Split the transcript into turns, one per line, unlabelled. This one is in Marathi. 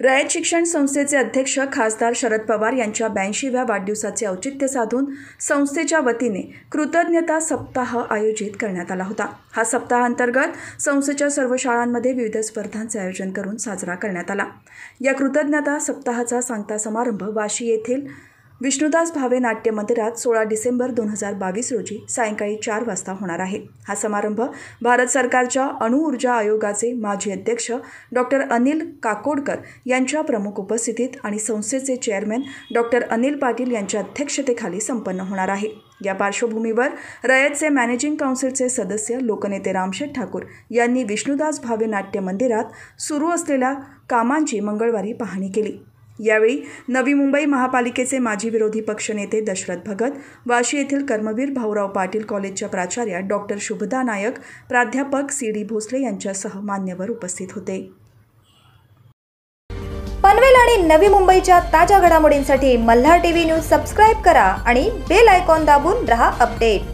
रयत शिक्षण संस्थेचे अध्यक्ष खासदार शरद पवार यांच्या ब्याऐंशीव्या वाढदिवसाचे औचित्य साधून संस्थेच्या वतीने कृतज्ञता सप्ताह आयोजित करण्यात आला होता हा सप्ताहांतर्गत संस्थेच्या सर्व शाळांमध्ये विविध स्पर्धांचे आयोजन करून साजरा करण्यात आला या कृतज्ञता सप्ताहाचा सांगता समारंभ वाशी येथील विष्णुदास भावे नाट्य मंदिरात सोळा डिसेंबर दोन हजार बावीस रोजी सायंकाळी चार वाजता होणार आहे हा समारंभ भारत सरकारच्या अणुऊर्जा आयोगाचे माजी अध्यक्ष डॉक्टर अनिल काकोडकर यांच्या प्रमुख उपस्थितीत आणि संस्थेचे चेअरमॅन डॉक्टर अनिल पाटील यांच्या अध्यक्षतेखाली संपन्न होणार आहे या पार्श्वभूमीवर रयतचे मॅनेजिंग काउन्सिलचे सदस्य लोकनेते रामशेठ ठाकूर यांनी विष्णुदास भावे नाट्य मंदिरात सुरू असलेल्या कामांची मंगळवारी पाहणी केली यावेळी नवी मुंबई महापालिकेचे माजी विरोधी पक्षनेते दशरथ भगत वाशी येथील कर्मवीर भाऊराव पाटील कॉलेजच्या प्राचार्या डॉक्टर शुभदा नायक प्राध्यापक सी डी भोसले यांच्यासह मान्यवर उपस्थित होते
पनवेल आणि नवी मुंबईच्या ताज्या घडामोडींसाठी मल्हार टीव्ही न्यूज सबस्क्राईब करा आणि बेल आयकॉन दाबून रहा अपडेट